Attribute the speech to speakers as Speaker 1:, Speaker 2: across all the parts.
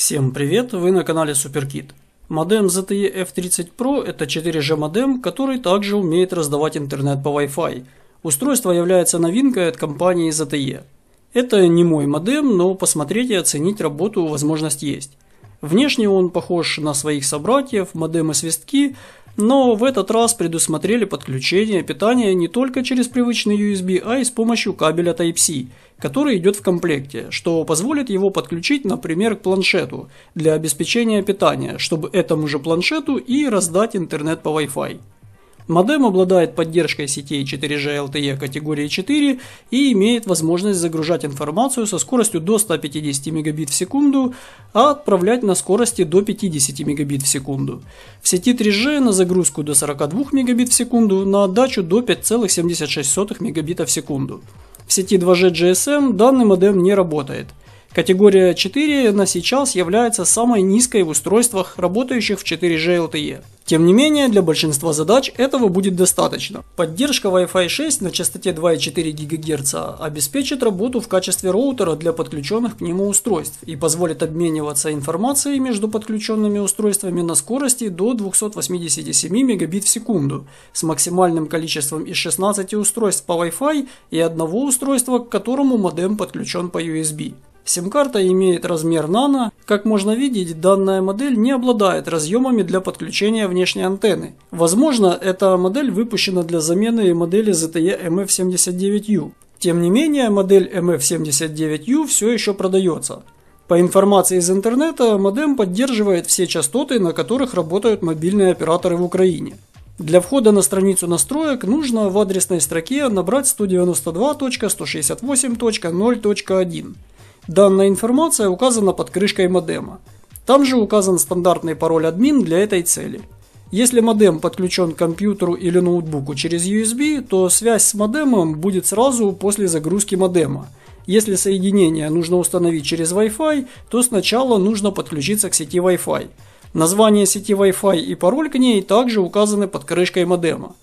Speaker 1: Всем привет, вы на канале SuperKit. Модем ZTE F30 Pro это 4G модем, который также умеет раздавать интернет по Wi-Fi. Устройство является новинкой от компании ZTE. Это не мой модем, но посмотреть и оценить работу возможность есть. Внешне он похож на своих собратьев, модемы свистки, но в этот раз предусмотрели подключение питания не только через привычный USB, а и с помощью кабеля Type-C, который идет в комплекте, что позволит его подключить, например, к планшету для обеспечения питания, чтобы этому же планшету и раздать интернет по Wi-Fi. Модем обладает поддержкой сетей 4G LTE категории 4 и имеет возможность загружать информацию со скоростью до 150 мегабит в секунду, а отправлять на скорости до 50 мегабит в секунду. В сети 3G на загрузку до 42 мегабит в секунду, на отдачу до 5,76 мегабита в секунду. В сети 2G GSM данный модем не работает – Категория 4 на сейчас является самой низкой в устройствах, работающих в 4G LTE. Тем не менее, для большинства задач этого будет достаточно. Поддержка Wi-Fi 6 на частоте 2,4 ГГц обеспечит работу в качестве роутера для подключенных к нему устройств и позволит обмениваться информацией между подключенными устройствами на скорости до 287 Мбит в секунду с максимальным количеством из 16 устройств по Wi-Fi и одного устройства, к которому модем подключен по USB. Сим-карта имеет размер нано. Как можно видеть, данная модель не обладает разъемами для подключения внешней антенны. Возможно, эта модель выпущена для замены модели ZTE MF79U. Тем не менее, модель MF79U все еще продается. По информации из интернета, модем поддерживает все частоты, на которых работают мобильные операторы в Украине. Для входа на страницу настроек нужно в адресной строке набрать 192.168.0.1. Данная информация указана под крышкой модема. Там же указан стандартный пароль админ для этой цели. Если модем подключен к компьютеру или ноутбуку через USB, то связь с модемом будет сразу после загрузки модема. Если соединение нужно установить через Wi-Fi, то сначала нужно подключиться к сети Wi-Fi. Название сети Wi-Fi и пароль к ней также указаны под крышкой модема.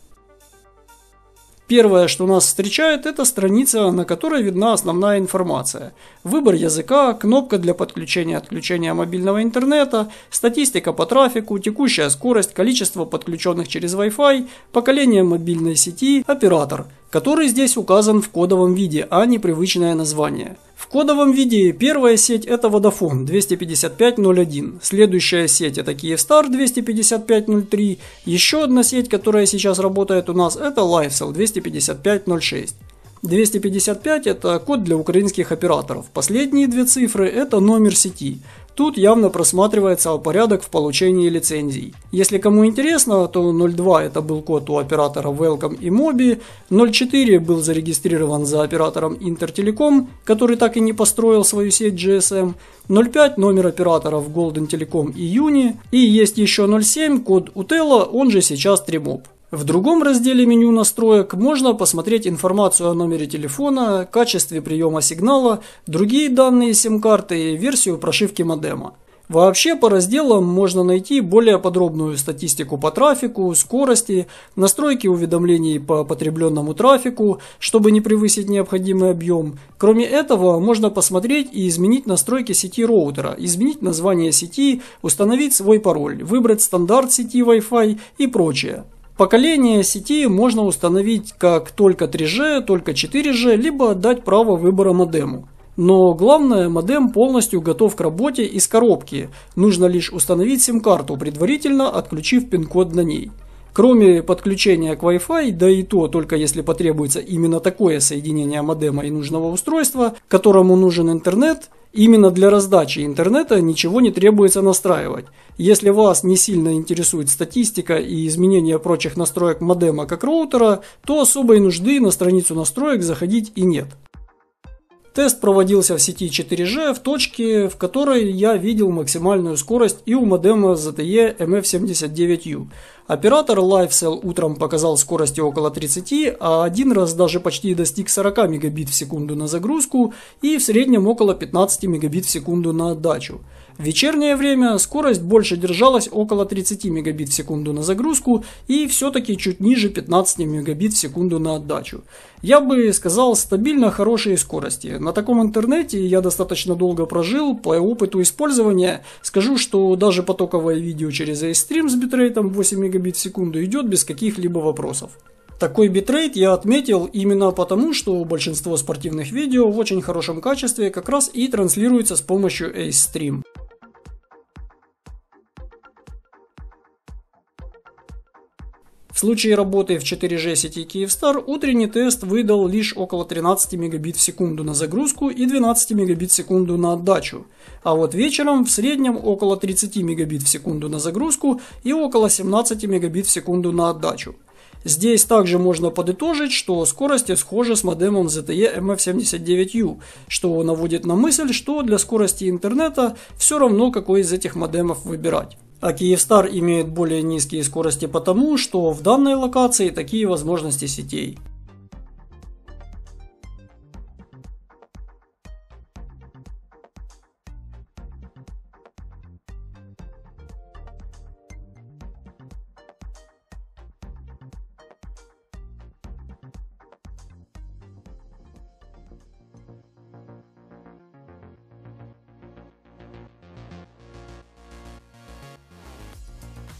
Speaker 1: Первое, что нас встречает, это страница, на которой видна основная информация. Выбор языка, кнопка для подключения и отключения мобильного интернета, статистика по трафику, текущая скорость, количество подключенных через Wi-Fi, поколение мобильной сети, оператор, который здесь указан в кодовом виде, а не привычное название. В кодовом виде первая сеть это Vodafone 255.01, следующая сеть это Kyivstar 255.03, еще одна сеть, которая сейчас работает у нас это Lifecell 255.06. 255 – это код для украинских операторов. Последние две цифры – это номер сети. Тут явно просматривается порядок в получении лицензий. Если кому интересно, то 02 это был код у оператора Welcome и Mobi, 04 был зарегистрирован за оператором Intertelecom, который так и не построил свою сеть GSM, 05 номер операторов Golden Telecom и Uni, и есть еще 07 код Utella, он же сейчас Тремоп. В другом разделе меню настроек можно посмотреть информацию о номере телефона, качестве приема сигнала, другие данные сим-карты и версию прошивки модема. Вообще по разделам можно найти более подробную статистику по трафику, скорости, настройки уведомлений по потребленному трафику, чтобы не превысить необходимый объем. Кроме этого, можно посмотреть и изменить настройки сети роутера, изменить название сети, установить свой пароль, выбрать стандарт сети Wi-Fi и прочее. Поколение сети можно установить как только 3G, только 4G, либо дать право выбора модему. Но главное, модем полностью готов к работе из коробки, нужно лишь установить сим-карту, предварительно отключив пин-код на ней. Кроме подключения к Wi-Fi, да и то только если потребуется именно такое соединение модема и нужного устройства, которому нужен интернет, Именно для раздачи интернета ничего не требуется настраивать. Если вас не сильно интересует статистика и изменение прочих настроек модема как роутера, то особой нужды на страницу настроек заходить и нет. Тест проводился в сети 4G в точке, в которой я видел максимальную скорость и у модема ZTE MF79U. Оператор LiveCell утром показал скорости около 30, а один раз даже почти достиг 40 мегабит в секунду на загрузку и в среднем около 15 мегабит в секунду на отдачу. В вечернее время скорость больше держалась около 30 мегабит в секунду на загрузку и все-таки чуть ниже 15 мегабит в секунду на отдачу. Я бы сказал стабильно хорошие скорости, на таком интернете я достаточно долго прожил, по опыту использования скажу, что даже потоковое видео через A-Stream с битрейтом 8 мегабит в секунду идет без каких-либо вопросов. Такой битрейт я отметил именно потому, что большинство спортивных видео в очень хорошем качестве как раз и транслируется с помощью AceStream. В случае работы в 4G сети Киевстар утренний тест выдал лишь около 13 мегабит в секунду на загрузку и 12 мегабит в секунду на отдачу. А вот вечером в среднем около 30 мегабит в секунду на загрузку и около 17 мегабит в секунду на отдачу. Здесь также можно подытожить, что скорости схожи с модемом ZTE MF79U, что наводит на мысль, что для скорости интернета все равно какой из этих модемов выбирать. А Киевстар имеет более низкие скорости потому, что в данной локации такие возможности сетей.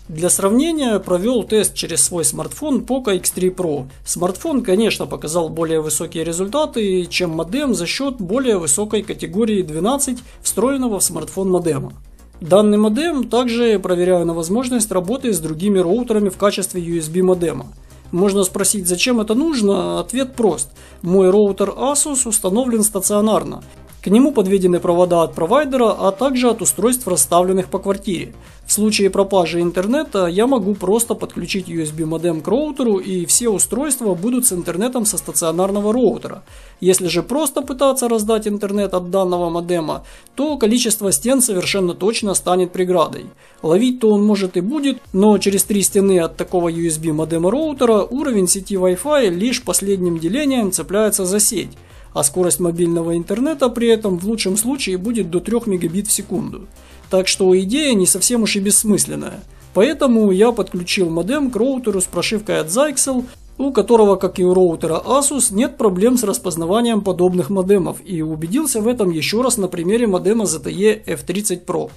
Speaker 1: Для сравнения, провел тест через свой смартфон Poco X3 Pro. Смартфон, конечно, показал более высокие результаты, чем модем за счет более высокой категории 12, встроенного в смартфон модема. Данный модем также проверяю на возможность работы с другими роутерами в качестве USB модема. Можно спросить, зачем это нужно? Ответ прост. Мой роутер Asus установлен стационарно, к нему подведены провода от провайдера, а также от устройств, расставленных по квартире. В случае пропажи интернета я могу просто подключить USB модем к роутеру и все устройства будут с интернетом со стационарного роутера. Если же просто пытаться раздать интернет от данного модема, то количество стен совершенно точно станет преградой. Ловить-то он может и будет, но через три стены от такого USB модема роутера уровень сети Wi-Fi лишь последним делением цепляется за сеть, а скорость мобильного интернета при этом в лучшем случае будет до 3 мегабит в секунду. Так что идея не совсем уж и бессмысленная. Поэтому я подключил модем к роутеру с прошивкой от Zyxel, у которого, как и у роутера Asus, нет проблем с распознаванием подобных модемов и убедился в этом еще раз на примере модема ZTE F30 Pro.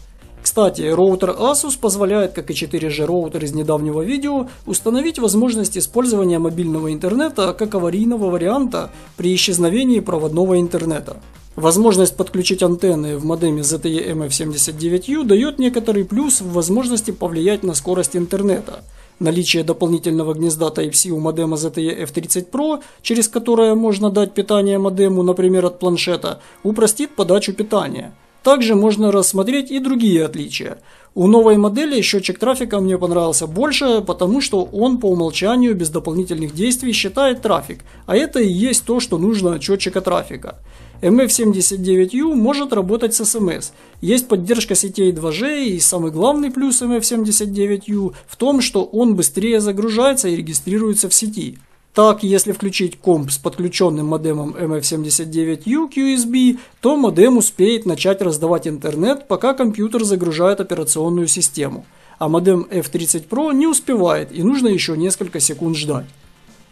Speaker 1: Кстати, роутер Asus позволяет, как и 4G роутер из недавнего видео, установить возможность использования мобильного интернета как аварийного варианта при исчезновении проводного интернета. Возможность подключить антенны в модеме ZTE MF79U дает некоторый плюс в возможности повлиять на скорость интернета. Наличие дополнительного гнезда Type-C у модема ZTE F30 Pro, через которое можно дать питание модему, например, от планшета, упростит подачу питания – также можно рассмотреть и другие отличия. У новой модели счетчик трафика мне понравился больше, потому что он по умолчанию без дополнительных действий считает трафик, а это и есть то, что нужно от счетчика трафика. MF79U может работать с SMS. Есть поддержка сетей 2G и самый главный плюс MF79U в том, что он быстрее загружается и регистрируется в сети. Так, если включить комп с подключенным модемом MF79U к USB, то модем успеет начать раздавать интернет, пока компьютер загружает операционную систему. А модем F30 Pro не успевает и нужно еще несколько секунд ждать.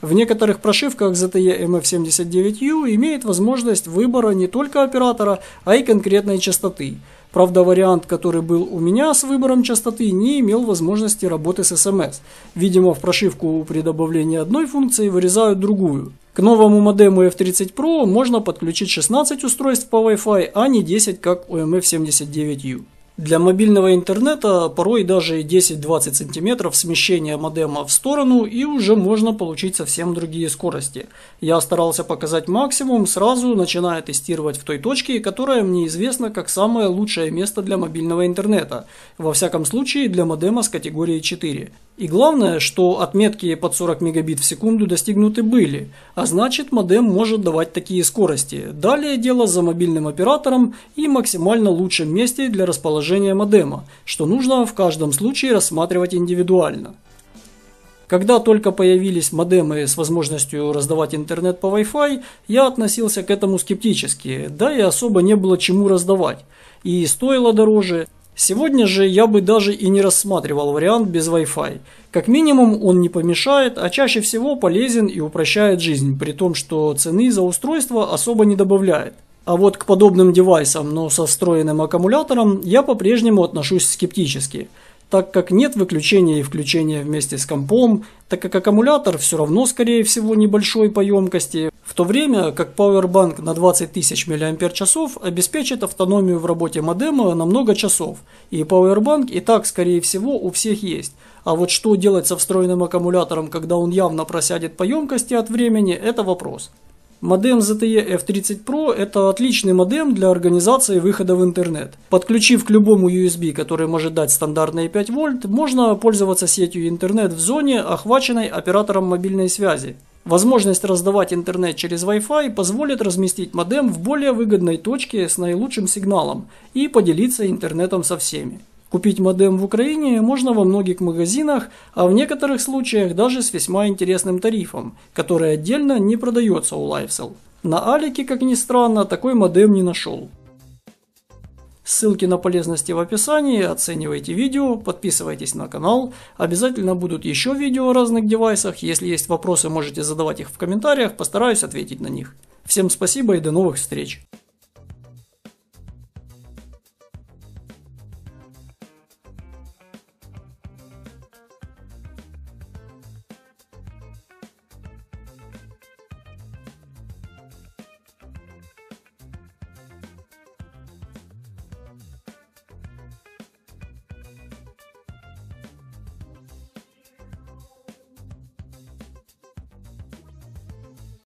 Speaker 1: В некоторых прошивках ZTE MF79U имеет возможность выбора не только оператора, а и конкретной частоты. Правда, вариант, который был у меня с выбором частоты, не имел возможности работы с SMS. Видимо, в прошивку при добавлении одной функции вырезают другую. К новому модему F30 Pro можно подключить 16 устройств по Wi-Fi, а не 10, как у MF79U. Для мобильного интернета порой даже 10-20 см смещения модема в сторону и уже можно получить совсем другие скорости. Я старался показать максимум, сразу начиная тестировать в той точке, которая мне известна как самое лучшее место для мобильного интернета, во всяком случае для модема с категории 4. И главное, что отметки под 40 мегабит в секунду достигнуты были, а значит модем может давать такие скорости. Далее дело за мобильным оператором и максимально лучшем месте для расположения модема, что нужно в каждом случае рассматривать индивидуально. Когда только появились модемы с возможностью раздавать интернет по Wi-Fi, я относился к этому скептически, да и особо не было чему раздавать. И стоило дороже, Сегодня же я бы даже и не рассматривал вариант без Wi-Fi. Как минимум он не помешает, а чаще всего полезен и упрощает жизнь, при том, что цены за устройство особо не добавляет. А вот к подобным девайсам, но со встроенным аккумулятором, я по-прежнему отношусь скептически – так как нет выключения и включения вместе с компом, так как аккумулятор все равно, скорее всего, небольшой по емкости, в то время как Powerbank на 20 000 мАч обеспечит автономию в работе модема на много часов, и Powerbank и так, скорее всего, у всех есть. А вот что делать со встроенным аккумулятором, когда он явно просядет по емкости от времени, это вопрос. Модем ZTE F30 Pro – это отличный модем для организации выхода в интернет. Подключив к любому USB, который может дать стандартные 5 вольт, можно пользоваться сетью интернет в зоне, охваченной оператором мобильной связи. Возможность раздавать интернет через Wi-Fi позволит разместить модем в более выгодной точке с наилучшим сигналом и поделиться интернетом со всеми. Купить модем в Украине можно во многих магазинах, а в некоторых случаях даже с весьма интересным тарифом, который отдельно не продается у Lifecell. На Алике, как ни странно, такой модем не нашел. Ссылки на полезности в описании, оценивайте видео, подписывайтесь на канал. Обязательно будут еще видео о разных девайсах. Если есть вопросы, можете задавать их в комментариях, постараюсь ответить на них. Всем спасибо и до новых встреч!